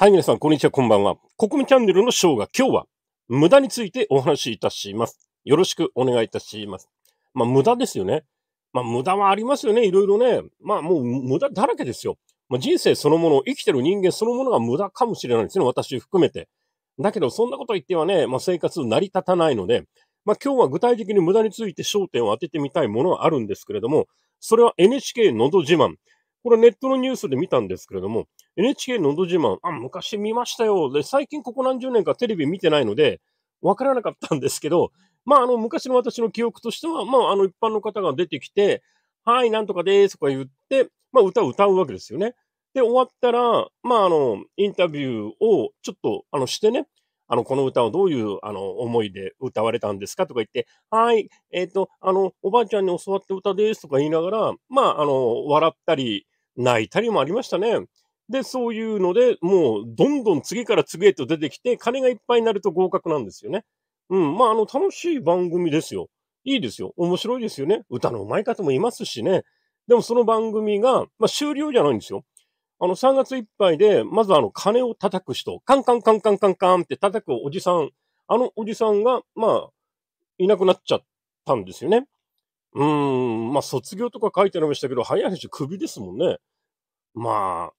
はい、皆さん、こんにちは、こんばんは。国民チャンネルのショーが今日は、無駄についてお話しいたします。よろしくお願いいたします。まあ、無駄ですよね。まあ、無駄はありますよね。いろいろね。まあ、もう無駄だらけですよ。まあ、人生そのもの、生きてる人間そのものが無駄かもしれないですね。私含めて。だけど、そんなこと言ってはね、まあ、生活成り立たないので、まあ、今日は具体的に無駄について焦点を当ててみたいものはあるんですけれども、それは NHK のど自慢。これネットのニュースで見たんですけれども、NHK のど自慢、あ、昔見ましたよ。で、最近ここ何十年かテレビ見てないので、わからなかったんですけど、まあ、あの、昔の私の記憶としては、まあ、あの、一般の方が出てきて、はい、なんとかでーすとか言って、まあ、歌を歌うわけですよね。で、終わったら、まあ、あの、インタビューをちょっと、あの、してね、あの、この歌をどういう、あの、思いで歌われたんですかとか言って、はい、えっ、ー、と、あの、おばあちゃんに教わった歌ですとか言いながら、まあ、あの、笑ったり、泣いたりもありましたね。で、そういうので、もう、どんどん次から次へと出てきて、金がいっぱいになると合格なんですよね。うん。まあ、あの、楽しい番組ですよ。いいですよ。面白いですよね。歌の上手い方もいますしね。でも、その番組が、まあ、終了じゃないんですよ。あの、3月いっぱいで、まずあの、金を叩く人、カンカンカンカンカンカンって叩くおじさん、あのおじさんが、まあ、いなくなっちゃったんですよね。うーん、まあ、卒業とか書いてありましたけど、早い話、首ですもんね。まあ、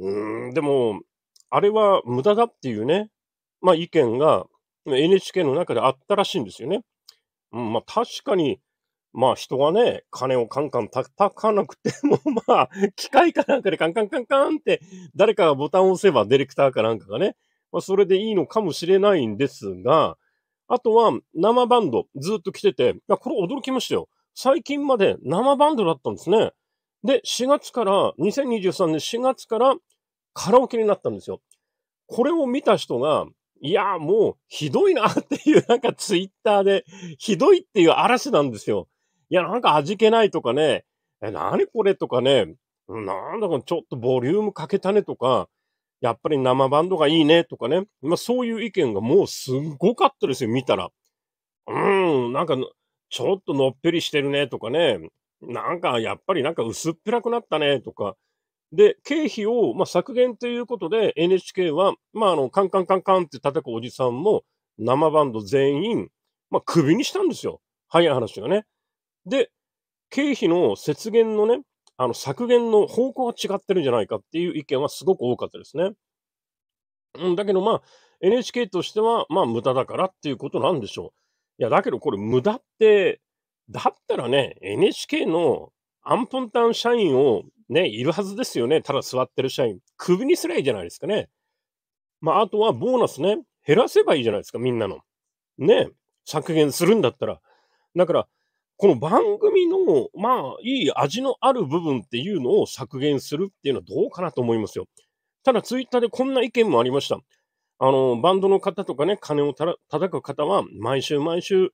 うん、でも、あれは無駄だっていうね、まあ意見が NHK の中であったらしいんですよね。うん、まあ確かに、まあ人はね、金をカンカン叩かなくても、まあ機械かなんかでカンカンカンカンって誰かがボタンを押せばディレクターかなんかがね、まあそれでいいのかもしれないんですが、あとは生バンドずっと来てて、これ驚きましたよ。最近まで生バンドだったんですね。で、4月から、2023年4月からカラオケになったんですよ。これを見た人が、いや、もうひどいなっていう、なんかツイッターで、ひどいっていう嵐なんですよ。いや、なんか味気ないとかね、え、なにこれとかね、なんだこちょっとボリュームかけたねとか、やっぱり生バンドがいいねとかね、まあそういう意見がもうすごかったですよ、見たら。うーん、なんか、ちょっとのっぺりしてるねとかね、なんかやっぱりなんか薄っぺらくなったねとか、で、経費を、まあ、削減ということで、NHK は、まあ、あの、カンカンカンカンって叩くおじさんも、生バンド全員、まあ、クビにしたんですよ。早い話がね。で、経費の節減のね、あの、削減の方向が違ってるんじゃないかっていう意見はすごく多かったですね。うん、だけどまあ、NHK としては、まあ、無駄だからっていうことなんでしょう。いや、だけどこれ無駄って、だったらね、NHK のアンポンタン社員をね、いるはずですよね。ただ座ってる社員。クビにすりゃいいじゃないですかね。まあ、あとはボーナスね。減らせばいいじゃないですか、みんなの。ね。削減するんだったら。だから、この番組の、まあ、いい味のある部分っていうのを削減するっていうのはどうかなと思いますよ。ただ、ツイッターでこんな意見もありました。あの、バンドの方とかね、金をたら叩く方は、毎週毎週、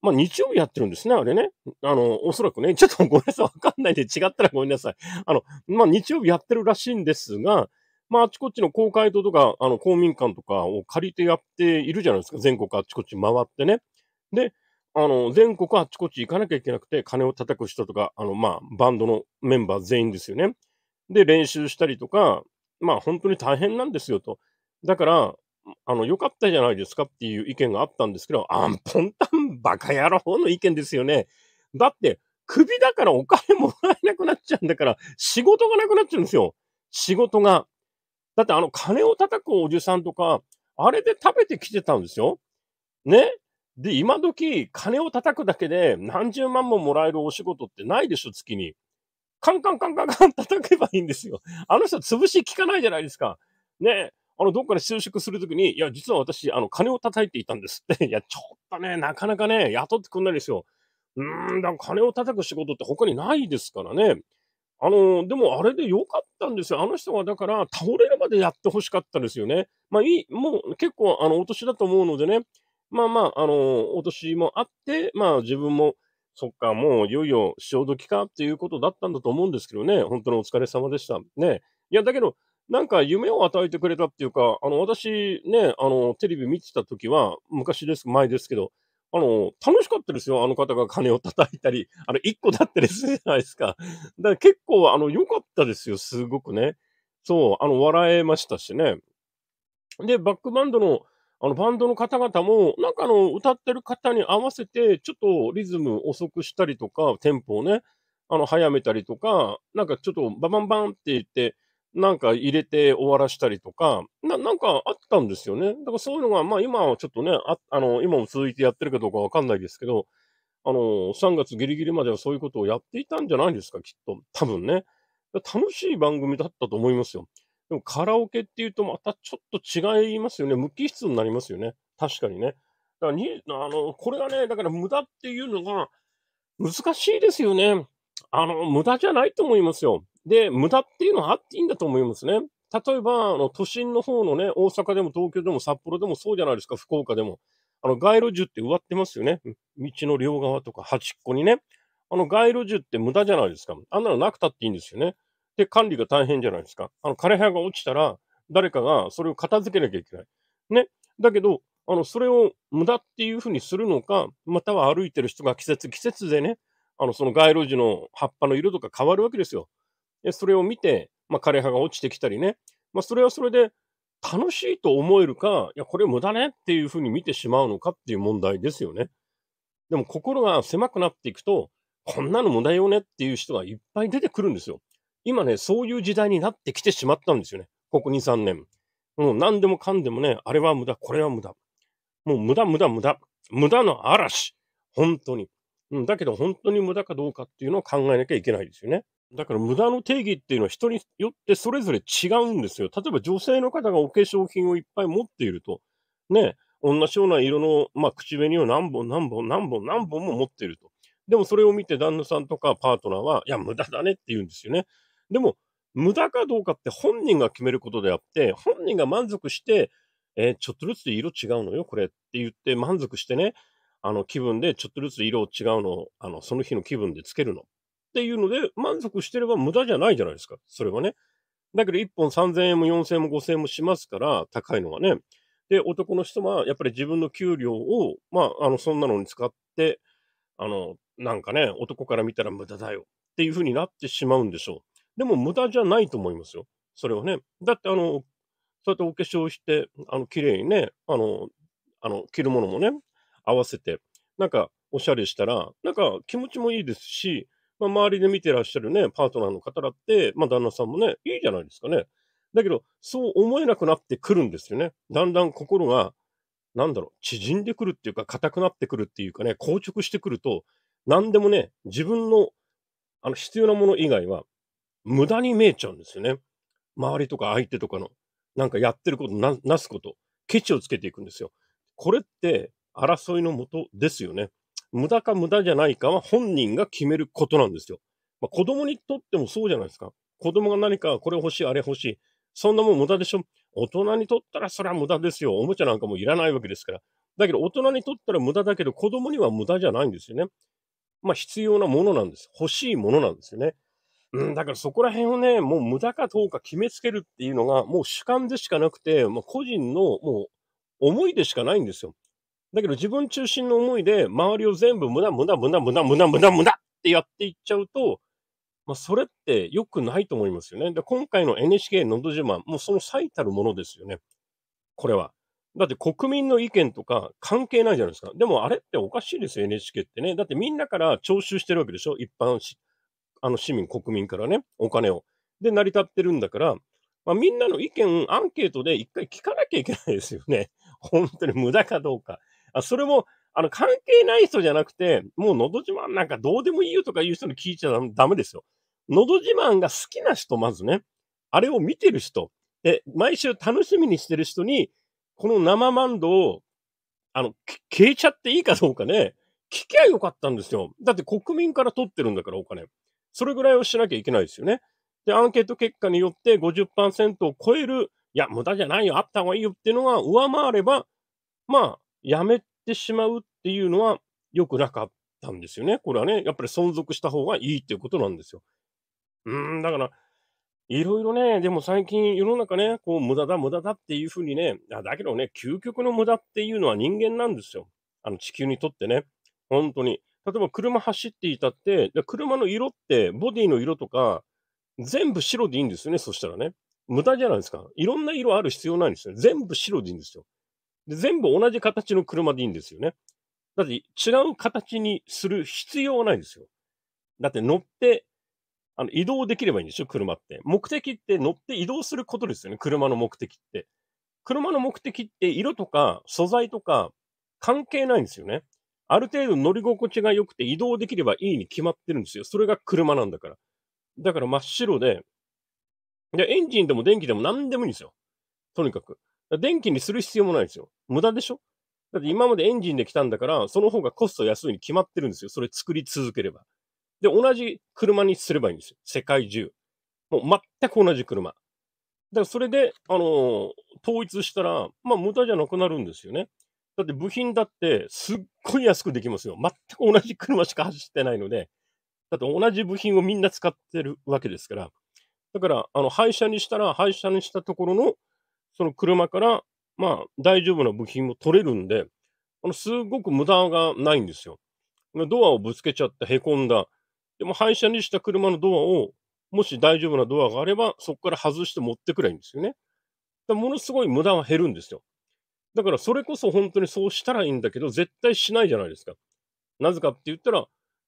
まあ、日曜日やってるんですね、あれね。あの、おそらくね、ちょっとごめんなさい、わかんないで違ったらごめんなさい。あの、まあ、日曜日やってるらしいんですが、まあ、あちこちの公会堂とか、あの、公民館とかを借りてやっているじゃないですか。全国あちこち回ってね。で、あの、全国あちこち行かなきゃいけなくて、金を叩く人とか、あの、まあ、バンドのメンバー全員ですよね。で、練習したりとか、まあ、本当に大変なんですよと。だから、あの、良かったじゃないですかっていう意見があったんですけど、あんぽんたんバカ野郎の意見ですよね。だって、首だからお金もらえなくなっちゃうんだから、仕事がなくなっちゃうんですよ。仕事が。だってあの金を叩くおじさんとか、あれで食べてきてたんですよ。ねで、今時、金を叩くだけで何十万ももらえるお仕事ってないでしょ、月に。カンカンカンカンカン叩けばいいんですよ。あの人潰し効かないじゃないですか。ねあの、どっかで就職するときに、いや、実は私、あの、金を叩いていたんですって。いや、ちょっとね、なかなかね、雇ってくんないですよ。うーん、だから金を叩く仕事って他にないですからね。あの、でもあれで良かったんですよ。あの人がだから倒れるまでやってほしかったですよね。まあいい、もう結構あの、お年だと思うのでね。まあまあ、あの、お年もあって、まあ自分も、そっか、もういよいよ潮時かっていうことだったんだと思うんですけどね。本当にお疲れ様でした。ね。いや、だけど、なんか夢を与えてくれたっていうか、あの、私ね、あの、テレビ見てた時は、昔です、前ですけど、あの、楽しかったですよ。あの方が鐘を叩いたり、あの、一個だったりするじゃないですか。だから結構、あの、良かったですよ。すごくね。そう、あの、笑えましたしね。で、バックバンドの、あの、バンドの方々も、なんかあの、歌ってる方に合わせて、ちょっとリズム遅くしたりとか、テンポをね、あの、早めたりとか、なんかちょっとババンバンって言って、なんか入れて終わらしたりとか、な、なんかあったんですよね。だからそういうのが、まあ今はちょっとね、あ、あの、今も続いてやってるかどうかわかんないですけど、あの、3月ギリギリまではそういうことをやっていたんじゃないですか、きっと。多分ね。楽しい番組だったと思いますよ。でもカラオケっていうとまたちょっと違いますよね。無機質になりますよね。確かにね。だからに、あの、これがね、だから無駄っていうのが難しいですよね。あの、無駄じゃないと思いますよ。で、無駄っていうのはあっていいんだと思いますね。例えば、あの、都心の方のね、大阪でも東京でも札幌でもそうじゃないですか、福岡でも。あの、街路樹って植わってますよね。道の両側とか端っこにね。あの、街路樹って無駄じゃないですか。あんなのなくたっていいんですよね。で、管理が大変じゃないですか。あの、枯葉が落ちたら、誰かがそれを片付けなきゃいけない。ね。だけど、あの、それを無駄っていうふうにするのか、または歩いてる人が季節、季節でね、あの、その街路樹の葉っぱの色とか変わるわけですよ。それを見て、まあ、枯葉が落ちてきたりね、まあ、それはそれで楽しいと思えるか、いや、これ無駄ねっていうふうに見てしまうのかっていう問題ですよね。でも心が狭くなっていくと、こんなの無駄よねっていう人がいっぱい出てくるんですよ。今ね、そういう時代になってきてしまったんですよね。ここ2、3年。もう何でもかんでもね、あれは無駄、これは無駄。もう無駄、無駄、無駄。無駄の嵐。本当に。うん、だけど本当に無駄かどうかっていうのを考えなきゃいけないですよね。だから無駄の定義っていうのは人によってそれぞれ違うんですよ。例えば女性の方がお化粧品をいっぱい持っていると、ね、同じような色の、まあ、口紅を何本何本何本何本も持っていると。でもそれを見て旦那さんとかパートナーは、いや、無駄だねって言うんですよね。でも、無駄かどうかって本人が決めることであって、本人が満足して、えー、ちょっとずつ色違うのよ、これって言って満足してね、あの気分でちょっとずつ色違うのをあのその日の気分でつけるのっていうので、満足してれば無駄じゃないじゃないですか。それはね。だけど1本3000円も4000円も5000円もしますから、高いのはね。で、男の人はやっぱり自分の給料を、まあ、あの、そんなのに使って、あの、なんかね、男から見たら無駄だよっていうふうになってしまうんでしょう。でも無駄じゃないと思いますよ。それはね。だってあの、そうやってお化粧して、あの、綺麗にね、あの、あの、着るものもね、合わせて、なんか、おしゃれしたら、なんか気持ちもいいですし、まあ、周りで見てらっしゃるね、パートナーの方だって、まあ、旦那さんもね、いいじゃないですかね。だけど、そう思えなくなってくるんですよね。だんだん心が、なんだろう、縮んでくるっていうか、硬くなってくるっていうかね、硬直してくると、何でもね、自分の、あの、必要なもの以外は、無駄に見えちゃうんですよね。周りとか相手とかの、なんかやってることな、なすこと、ケチをつけていくんですよ。これって、争いのもとですよね。無駄か無駄じゃないかは本人が決めることなんですよ。まあ、子供にとってもそうじゃないですか。子供が何かこれ欲しい、あれ欲しい。そんなもん無駄でしょ。大人にとったらそれは無駄ですよ。おもちゃなんかもいらないわけですから。だけど大人にとったら無駄だけど子供には無駄じゃないんですよね。まあ必要なものなんです。欲しいものなんですよね。うん、だからそこら辺をね、もう無駄かどうか決めつけるっていうのがもう主観でしかなくて、まあ、個人のもう思いでしかないんですよ。だけど自分中心の思いで、周りを全部無駄、無駄、無駄、無駄、無駄、無駄、無駄ってやっていっちゃうと、まあ、それって良くないと思いますよね。で、今回の NHK のど自慢、もうその最たるものですよね。これは。だって国民の意見とか関係ないじゃないですか。でもあれっておかしいですよ、NHK ってね。だってみんなから徴収してるわけでしょ一般あの市民、国民からね、お金を。で、成り立ってるんだから、まあ、みんなの意見、アンケートで一回聞かなきゃいけないですよね。本当に無駄かどうか。あそれも、あの、関係ない人じゃなくて、もうのど自慢なんかどうでもいいよとか言う人に聞いちゃダメですよ。のど自慢が好きな人、まずね、あれを見てる人、で、毎週楽しみにしてる人に、この生マンドを、あの、消えちゃっていいかどうかね、聞きゃよかったんですよ。だって国民から取ってるんだから、お金。それぐらいをしなきゃいけないですよね。で、アンケート結果によって50%を超える、いや、無駄じゃないよ、あった方がいいよっていうのが上回れば、まあ、やめてしまうっていうのは良くなかったんですよね。これはね、やっぱり存続した方がいいっていうことなんですよ。うん、だから、いろいろね、でも最近世の中ね、こう無駄だ無駄だっていうふうにね、だけどね、究極の無駄っていうのは人間なんですよ。あの地球にとってね。本当に。例えば車走っていたって、車の色って、ボディの色とか、全部白でいいんですよね、そしたらね。無駄じゃないですか。いろんな色ある必要ないんですよ。全部白でいいんですよ。で、全部同じ形の車でいいんですよね。だって違う形にする必要はないんですよ。だって乗って、あの、移動できればいいんでしょ車って。目的って乗って移動することですよね。車の目的って。車の目的って色とか素材とか関係ないんですよね。ある程度乗り心地が良くて移動できればいいに決まってるんですよ。それが車なんだから。だから真っ白で、でエンジンでも電気でも何でもいいんですよ。とにかく。電気にする必要もないんですよ。無駄でしょだって今までエンジンで来たんだから、その方がコスト安いに決まってるんですよ。それ作り続ければ。で、同じ車にすればいいんですよ。世界中。もう全く同じ車。だからそれで、あのー、統一したら、まあ無駄じゃなくなるんですよね。だって部品だってすっごい安くできますよ。全く同じ車しか走ってないので、だって同じ部品をみんな使ってるわけですから。だから、あの、廃車にしたら、廃車にしたところのその車から、まあ、大丈夫な部品も取れるんで、あの、すごく無駄がないんですよ。ドアをぶつけちゃってこんだ。でも、廃車にした車のドアを、もし大丈夫なドアがあれば、そこから外して持ってくればいいんですよね。だものすごい無駄は減るんですよ。だから、それこそ本当にそうしたらいいんだけど、絶対しないじゃないですか。なぜかって言ったら、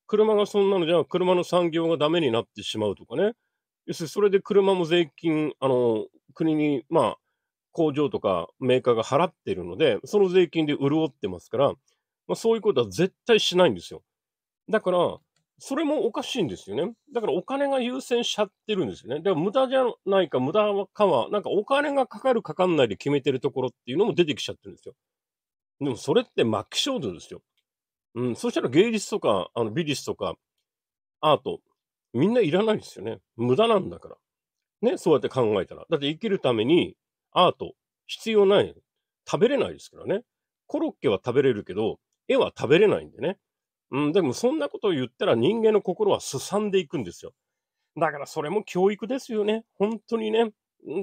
車がそんなのじゃ、車の産業がダメになってしまうとかね。要するに、それで車も税金、あの、国に、まあ、工場とかメーカーが払ってるので、その税金で潤ってますから、まあ、そういうことは絶対しないんですよ。だから、それもおかしいんですよね。だからお金が優先しちゃってるんですよね。だから無駄じゃないか無駄かは、なんかお金がかかるかかんないで決めてるところっていうのも出てきちゃってるんですよ。でもそれって末期衝動ですよ。うん、そしたら芸術とかあの美術とかアート、みんないらないですよね。無駄なんだから。ね、そうやって考えたら。だって生きるためにアート、必要ない。食べれないですからね。コロッケは食べれるけど、絵は食べれないんでね。うん、でもそんなことを言ったら人間の心はすさんでいくんですよ。だからそれも教育ですよね。本当にね。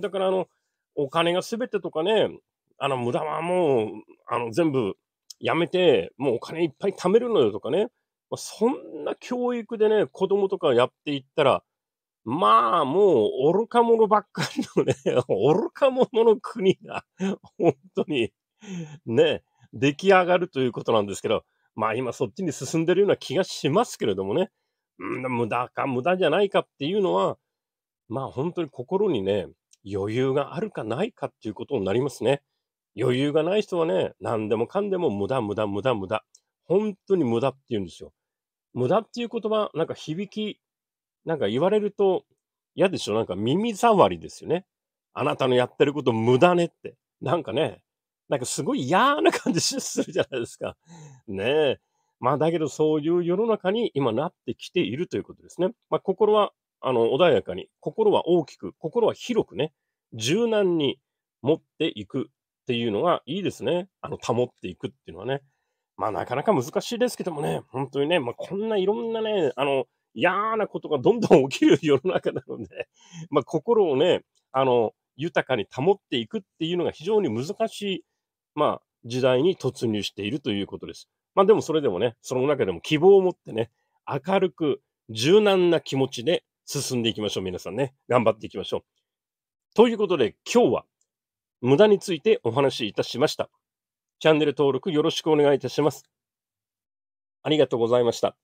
だからあの、お金が全てとかね、あの、無駄はもう、あの、全部やめて、もうお金いっぱい貯めるのよとかね。まあ、そんな教育でね、子供とかやっていったら、まあ、もう、愚か者ばっかりのね、愚か者の国が、本当に、ね、出来上がるということなんですけど、まあ今そっちに進んでるような気がしますけれどもね、うん、無駄か無駄じゃないかっていうのは、まあ本当に心にね、余裕があるかないかっていうことになりますね。余裕がない人はね、何でもかんでも無駄、無駄、無駄、無駄。本当に無駄って言うんですよ。無駄っていう言葉、なんか響きなんか言われると嫌でしょなんか耳障りですよね。あなたのやってること無駄ねって。なんかね、なんかすごい嫌な感じするじゃないですか。ねえ。まあだけどそういう世の中に今なってきているということですね。まあ心は、あの、穏やかに、心は大きく、心は広くね、柔軟に持っていくっていうのがいいですね。あの、保っていくっていうのはね。まあなかなか難しいですけどもね、本当にね、まあこんないろんなね、あの、嫌なことがどんどん起きる世の中なので、まあ、心をね、あの、豊かに保っていくっていうのが非常に難しい、まあ、時代に突入しているということです。まあでもそれでもね、その中でも希望を持ってね、明るく柔軟な気持ちで進んでいきましょう。皆さんね、頑張っていきましょう。ということで今日は無駄についてお話しいたしました。チャンネル登録よろしくお願いいたします。ありがとうございました。